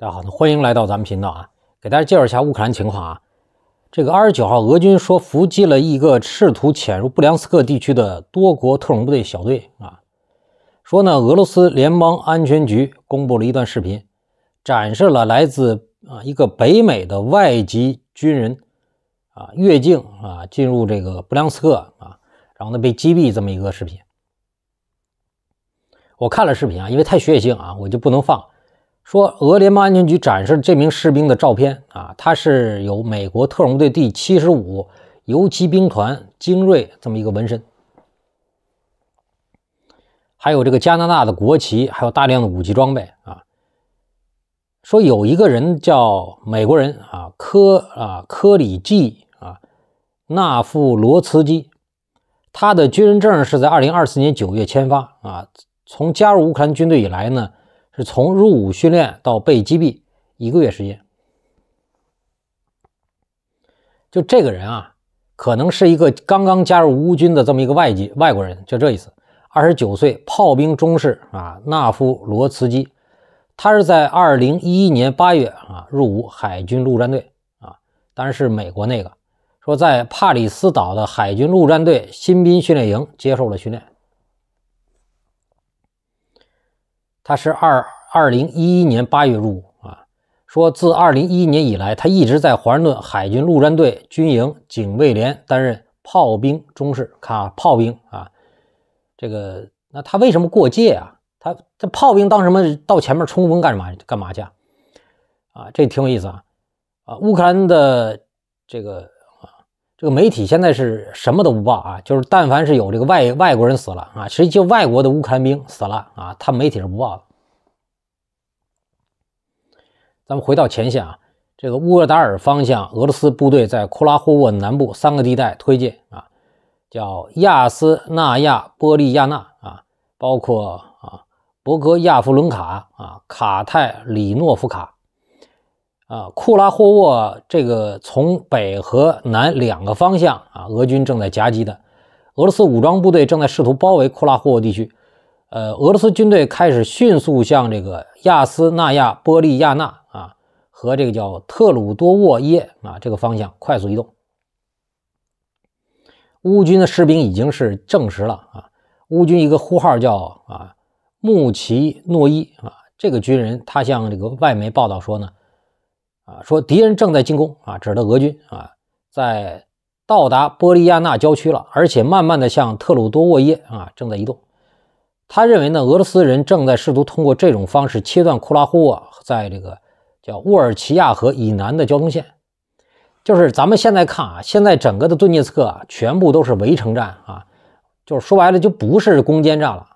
大家好，欢迎来到咱们频道啊，给大家介绍一下乌克兰情况啊。这个二十九号，俄军说伏击了一个试图潜入布良斯克地区的多国特种部队小队啊。说呢，俄罗斯联邦安全局公布了一段视频，展示了来自啊一个北美的外籍军人啊越境啊进入这个布良斯克啊，然后呢被击毙这么一个视频。我看了视频啊，因为太血腥啊，我就不能放。说俄联邦安全局展示这名士兵的照片啊，他是有美国特种队第七十五游击兵团精锐这么一个纹身，还有这个加拿大的国旗，还有大量的武器装备啊。说有一个人叫美国人啊，科啊科里季啊纳夫罗茨基，他的军人证是在二零二四年九月签发啊，从加入乌克兰军队以来呢。从入伍训练到被击毙，一个月时间。就这个人啊，可能是一个刚刚加入乌军的这么一个外籍外国人，就这意思。二十九岁炮兵中士啊，纳夫罗茨基，他是在二零一一年八月啊入伍海军陆战队啊，当然是美国那个，说在帕里斯岛的海军陆战队新兵训练营接受了训练。他是二二零一一年八月入伍啊，说自二零一一年以来，他一直在华盛顿海军陆战队军营警卫连担任炮兵中士。看啊，炮兵啊，这个那他为什么过界啊？他这炮兵当什么？到前面冲锋干什么？干嘛去啊？啊，这挺有意思啊！啊，乌克兰的这个。这个媒体现在是什么都不报啊？就是但凡是有这个外外国人死了啊，实际就外国的乌克兰兵死了啊，他媒体是不报的。咱们回到前线啊，这个乌达尔方向，俄罗斯部队在库拉霍沃南部三个地带推进啊，叫亚斯纳亚波利亚纳啊，包括啊博格亚夫伦卡啊，卡泰里诺夫卡。啊，库拉霍沃这个从北和南两个方向啊，俄军正在夹击的。俄罗斯武装部队正在试图包围库拉霍沃地区。呃，俄罗斯军队开始迅速向这个亚斯纳亚波利亚纳啊和这个叫特鲁多沃耶啊这个方向快速移动。乌军的士兵已经是证实了啊，乌军一个呼号叫啊穆奇诺伊啊，这个军人他向这个外媒报道说呢。啊，说敌人正在进攻啊，指的俄军啊，在到达波利亚纳郊区了，而且慢慢的向特鲁多沃耶啊正在移动。他认为呢，俄罗斯人正在试图通过这种方式切断库拉呼沃在这个叫沃尔奇亚河以南的交通线。就是咱们现在看啊，现在整个的顿涅茨克啊、全部都是围城战啊，就是说白了就不是攻坚战了。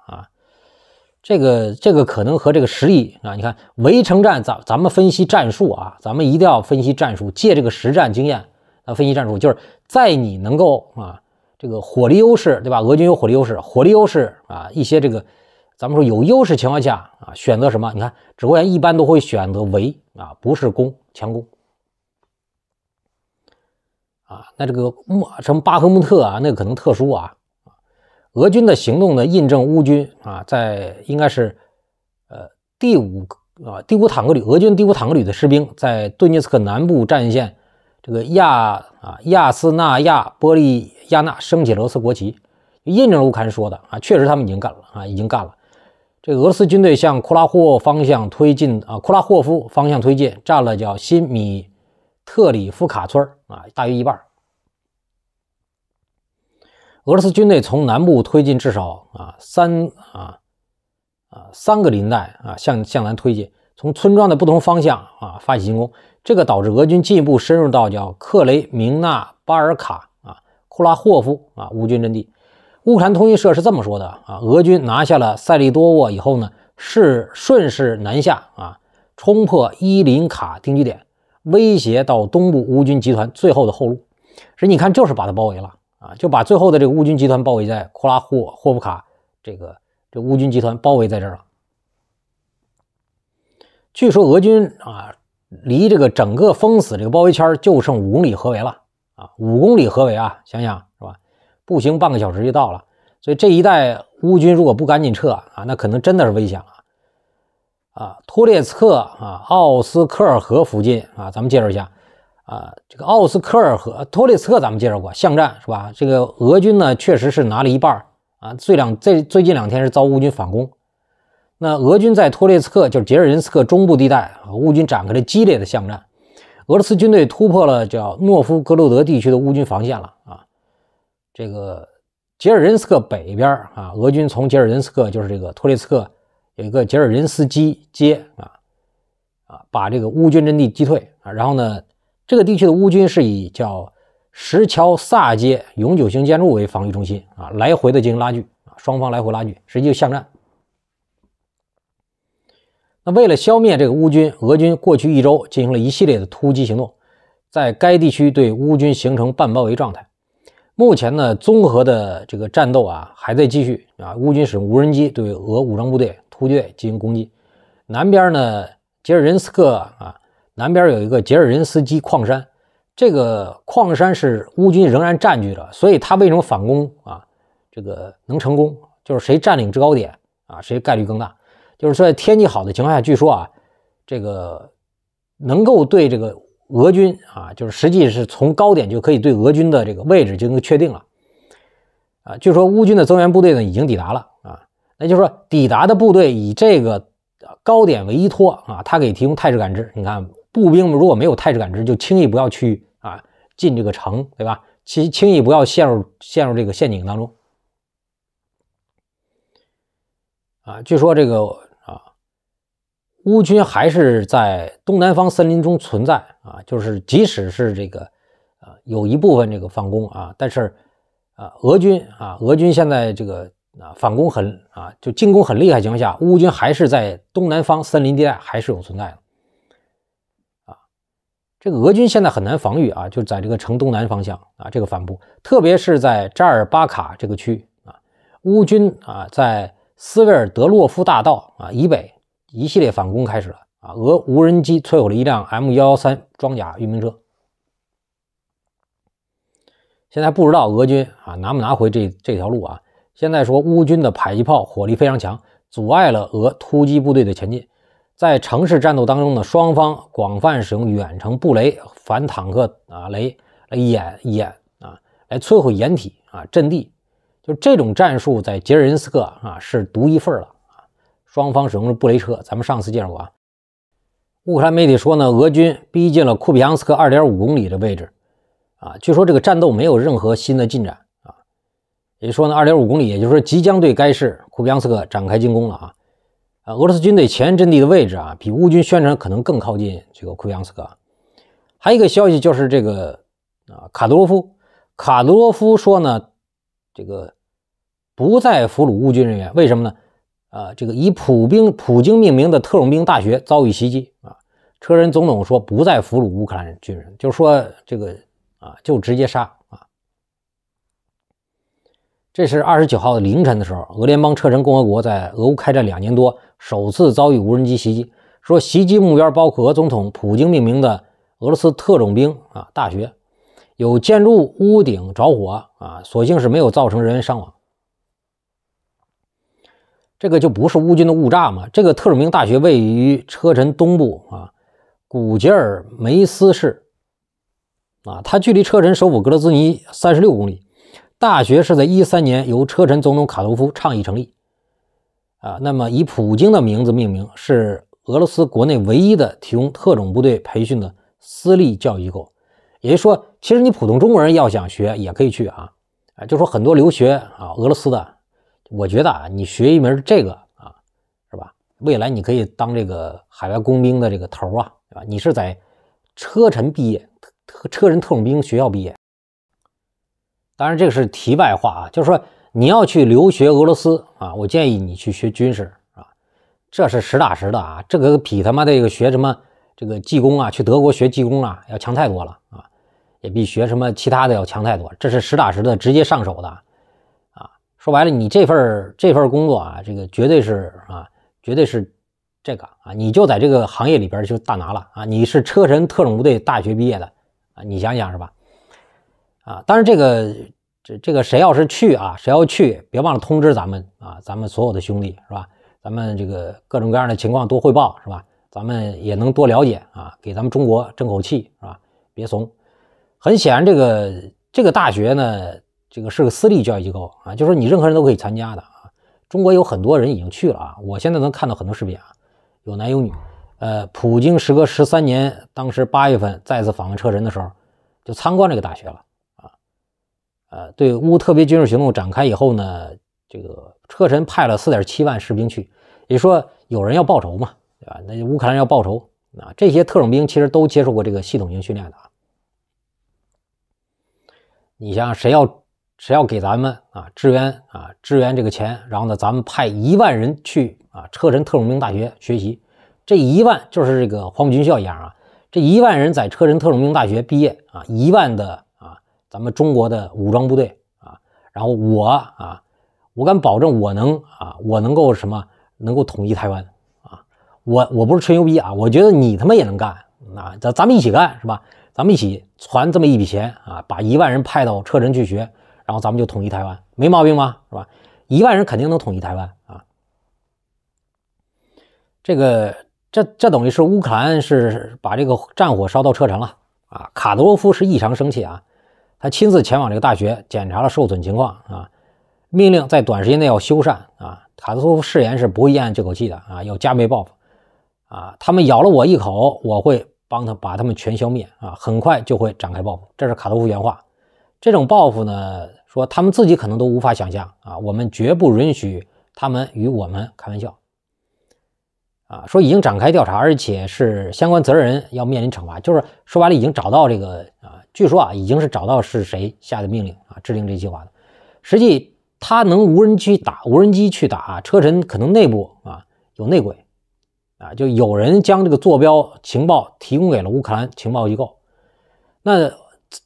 这个这个可能和这个实力啊，你看围城战，咱咱们分析战术啊，咱们一定要分析战术，借这个实战经验来分析战术，就是在你能够啊，这个火力优势，对吧？俄军有火力优势，火力优势啊，一些这个咱们说有优势情况下啊，选择什么？你看指挥员一般都会选择围啊，不是攻强攻啊，那这个什么巴赫穆特啊，那可能特殊啊。俄军的行动呢，印证乌军啊，在应该是呃第五啊第五坦克旅，俄军第五坦克旅的士兵在顿涅茨克南部战线，这个亚啊亚斯纳亚波利亚纳升起俄罗斯国旗，印证了乌克兰说的啊，确实他们已经干了啊，已经干了。这个俄罗斯军队向库拉霍方向推进啊，库拉霍夫方向推进，占了叫新米特里夫卡村啊，大约一半。俄罗斯军队从南部推进，至少啊三啊啊三个林带啊向向南推进，从村庄的不同方向啊发起进攻，这个导致俄军进一步深入到叫克雷明纳巴尔卡啊库拉霍夫啊乌军阵地。乌克兰通讯社是这么说的啊，俄军拿下了塞利多沃以后呢，是顺势南下啊，冲破伊林卡定居点，威胁到东部乌军集团最后的后路，所以你看，就是把他包围了。啊，就把最后的这个乌军集团包围在库拉霍霍夫卡，这个这乌军集团包围在这儿了。据说俄军啊，离这个整个封死这个包围圈就剩五公里合围了啊，五公里合围啊，想想是吧？步行半个小时就到了。所以这一带乌军如果不赶紧撤啊，那可能真的是危险了。啊，托列茨克啊，奥斯科尔河附近啊，咱们介绍一下。啊，这个奥斯科尔和托列斯克咱们介绍过巷战是吧？这个俄军呢确实是拿了一半啊。最两最最近两天是遭乌军反攻，那俄军在托列斯克就是捷尔任斯克中部地带，啊，乌军展开了激烈的巷战，俄罗斯军队突破了叫诺夫格鲁德地区的乌军防线了啊。这个捷尔任斯克北边啊，俄军从捷尔任斯克就是这个托列斯克有一个捷尔任斯基街啊啊，把这个乌军阵地击退啊，然后呢？这个地区的乌军是以叫石桥萨街永久性建筑为防御中心啊，来回的进行拉锯啊，双方来回拉锯，实际就巷战。那为了消灭这个乌军，俄军过去一周进行了一系列的突击行动，在该地区对乌军形成半包围状态。目前呢，综合的这个战斗啊还在继续啊，乌军使用无人机对俄武装部队突击队进行攻击。南边呢，杰尔任斯克啊。南边有一个杰尔任斯基矿山，这个矿山是乌军仍然占据着，所以它为什么反攻啊？这个能成功，就是谁占领制高点啊，谁概率更大？就是在天气好的情况下，据说啊，这个能够对这个俄军啊，就是实际是从高点就可以对俄军的这个位置就能确定了啊。据说乌军的增援部队呢已经抵达了啊，那就是说抵达的部队以这个高点为依托啊，它给提供态势感知，你看。步兵如果没有态势感知，就轻易不要去啊进这个城，对吧？其轻易不要陷入陷入这个陷阱当中。啊，据说这个啊，乌军还是在东南方森林中存在啊，就是即使是这个啊，有一部分这个反攻啊，但是啊，俄军啊，俄军现在这个啊反攻很啊，就进攻很厉害情况下，乌军还是在东南方森林地带还是有存在的。这个俄军现在很难防御啊，就在这个城东南方向啊，这个反部，特别是在扎尔巴卡这个区啊，乌军啊，在斯维尔德洛夫大道啊以北一系列反攻开始了啊，俄无人机摧毁了一辆 M 幺幺三装甲运兵车，现在不知道俄军啊拿不拿回这这条路啊，现在说乌军的迫击炮火力非常强，阻碍了俄突击部队的前进。在城市战斗当中呢，双方广泛使用远程布雷反坦克啊雷来掩掩啊来摧毁掩体啊阵地，就这种战术在杰尔任斯克啊是独一份了啊。双方使用布雷车，咱们上次介绍过啊。乌克兰媒体说呢，俄军逼近了库皮扬斯克二点五公里的位置啊，据说这个战斗没有任何新的进展啊，也就说呢二点五公里，也就是说即将对该市库皮扬斯克展开进攻了啊。啊，俄罗斯军队前沿阵地的位置啊，比乌军宣传可能更靠近这个库扬斯克。还一个消息就是这个啊，卡德罗夫，卡德罗夫说呢，这个不再俘虏乌军人员，为什么呢？啊，这个以普兵普京命名的特种兵大学遭遇袭击啊，车臣总统说不再俘虏乌克兰军人，就说这个啊，就直接杀啊。这是二十九号的凌晨的时候，俄联邦车臣共和国在俄乌开战两年多。首次遭遇无人机袭击，说袭击目标包括俄总统普京命名的俄罗斯特种兵啊大学，有建筑物屋顶着火啊，所幸是没有造成人员伤亡。这个就不是乌军的误炸嘛？这个特种兵大学位于车臣东部啊古吉尔梅斯市啊，它距离车臣首府格罗兹尼三十六公里。大学是在一三年由车臣总统卡罗夫倡议成立。啊，那么以普京的名字命名，是俄罗斯国内唯一的提供特种部队培训的私立教育机构。也就是说，其实你普通中国人要想学，也可以去啊。啊，就说很多留学啊俄罗斯的，我觉得啊，你学一门这个啊，是吧？未来你可以当这个海外工兵的这个头啊，对吧？你是在车臣毕业，车臣特种兵学校毕业。当然，这个是题外话啊，就是说。你要去留学俄罗斯啊？我建议你去学军事啊，这是实打实的啊！这个比他妈的一个学什么这个技工啊，去德国学技工啊，要强太多了啊，也比学什么其他的要强太多这是实打实的，直接上手的啊！说白了，你这份这份工作啊，这个绝对是啊，绝对是这个啊，你就在这个行业里边就大拿了啊！你是车神特种部队大学毕业的啊，你想想是吧？啊，当然这个。这这个谁要是去啊，谁要去，别忘了通知咱们啊，咱们所有的兄弟是吧？咱们这个各种各样的情况多汇报是吧？咱们也能多了解啊，给咱们中国争口气是吧？别怂。很显然，这个这个大学呢，这个是个私立教育机构啊，就是你任何人都可以参加的啊。中国有很多人已经去了啊，我现在能看到很多视频啊，有男有女。呃，普京时隔十三年，当时八月份再次访问车臣的时候，就参观这个大学了。呃，对乌特别军事行动展开以后呢，这个车臣派了四点七万士兵去，也说有人要报仇嘛，对吧？那乌克兰要报仇，啊，这些特种兵其实都接受过这个系统性训练的啊。你像谁要谁要给咱们啊支援啊支援这个钱，然后呢，咱们派一万人去啊车臣特种兵大学学习，这一万就是这个黄埔军校一样啊，这一万人在车臣特种兵大学毕业啊，一万的。咱们中国的武装部队啊，然后我啊，我敢保证我能啊，我能够什么，能够统一台湾啊！我我不是吹牛逼啊，我觉得你他妈也能干，那咱咱们一起干是吧？咱们一起攒这么一笔钱啊，把一万人派到车臣去学，然后咱们就统一台湾，没毛病吧？是吧？一万人肯定能统一台湾啊！这个这这等于是乌克兰是把这个战火烧到车臣了啊！卡德罗夫是异常生气啊！他亲自前往这个大学检查了受损情况啊，命令在短时间内要修缮啊。卡托夫誓言是不会咽这口气的啊，要加倍报复啊！他们咬了我一口，我会帮他把他们全消灭啊！很快就会展开报复，这是卡托夫原话。这种报复呢，说他们自己可能都无法想象啊。我们绝不允许他们与我们开玩笑啊！说已经展开调查，而且是相关责任人要面临惩罚，就是说白了已经找到这个。据说啊，已经是找到是谁下的命令啊，制定这计划的。实际他能无人机打无人机去打车臣，可能内部啊有内鬼，啊，就有人将这个坐标情报提供给了乌克兰情报机构。那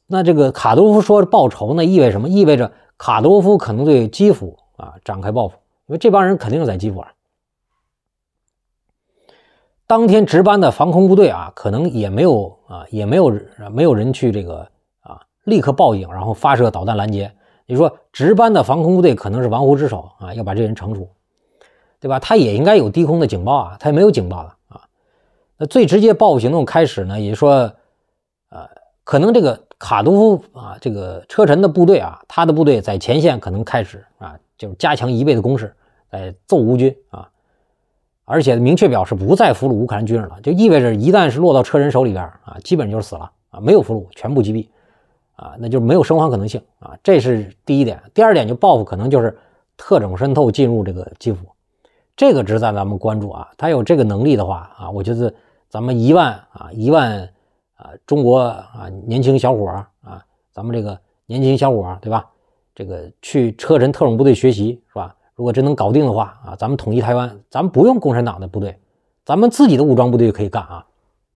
那这个卡多夫说报仇呢，意味什么？意味着卡多夫可能对基辅啊展开报复，因为这帮人肯定是在基辅。当天值班的防空部队啊，可能也没有啊，也没有没有人去这个啊，立刻报警，然后发射导弹拦截。你说值班的防空部队可能是玩忽职守啊，要把这人惩处，对吧？他也应该有低空的警报啊，他也没有警报了啊。那最直接报复行动开始呢，也就说，呃，可能这个卡杜夫啊，这个车臣的部队啊，他的部队在前线可能开始啊，就是加强一倍的攻势来揍乌军啊。而且明确表示不再俘虏乌克兰军人了，就意味着一旦是落到车臣手里边啊，基本就是死了啊，没有俘虏，全部击毙，啊，那就没有生还可能性啊。这是第一点，第二点就报复，可能就是特种渗透进入这个基辅，这个值得咱们关注啊。他有这个能力的话啊，我觉得咱们一万啊，一万啊，中国啊，年轻小伙啊，咱们这个年轻小伙对吧？这个去车臣特种部队学习是吧？如果真能搞定的话啊，咱们统一台湾，咱们不用共产党的部队，咱们自己的武装部队就可以干啊。